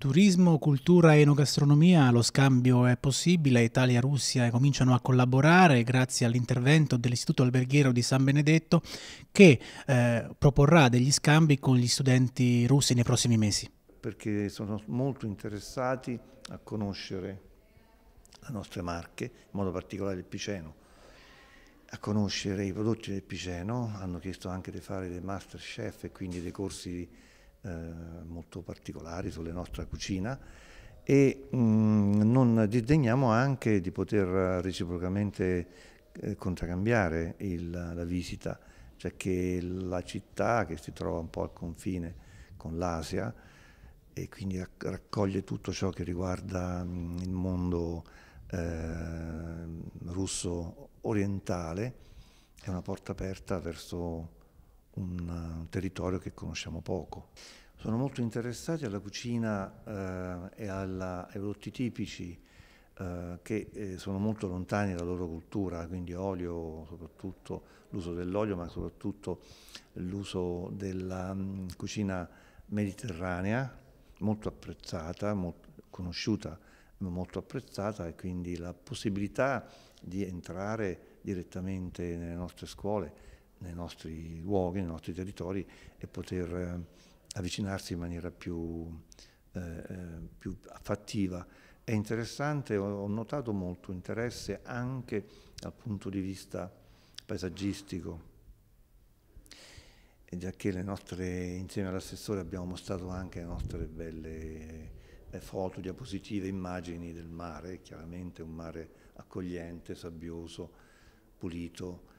Turismo, cultura e enogastronomia, lo scambio è possibile, Italia e Russia cominciano a collaborare grazie all'intervento dell'Istituto Alberghiero di San Benedetto che eh, proporrà degli scambi con gli studenti russi nei prossimi mesi. Perché sono molto interessati a conoscere le nostre marche, in modo particolare il Piceno, a conoscere i prodotti del Piceno, hanno chiesto anche di fare dei master chef e quindi dei corsi di eh, molto particolari sulla nostra cucina e mh, mm, non disdegniamo anche di poter reciprocamente eh, contraccambiare il, la visita, cioè che la città che si trova un po' al confine con l'Asia e quindi raccoglie tutto ciò che riguarda mh, mm, il mondo eh, russo orientale, è una porta aperta verso un territorio che conosciamo poco. Sono molto interessati alla cucina eh, e, alla, ai prodotti tipici eh, che eh, sono molto lontani dalla loro cultura, quindi olio, soprattutto l'uso dell'olio, ma soprattutto l'uso della mh, mm, cucina mediterranea, molto apprezzata, molto conosciuta, molto apprezzata e quindi la possibilità di entrare direttamente nelle nostre scuole nei nostri luoghi, nei nostri territori e poter eh, avvicinarsi in maniera più, eh, eh più fattiva. È interessante, ho notato molto interesse anche dal punto di vista paesaggistico, e già che nostre, insieme all'assessore abbiamo mostrato anche le nostre belle eh, foto, diapositive, immagini del mare, chiaramente un mare accogliente, sabbioso, pulito,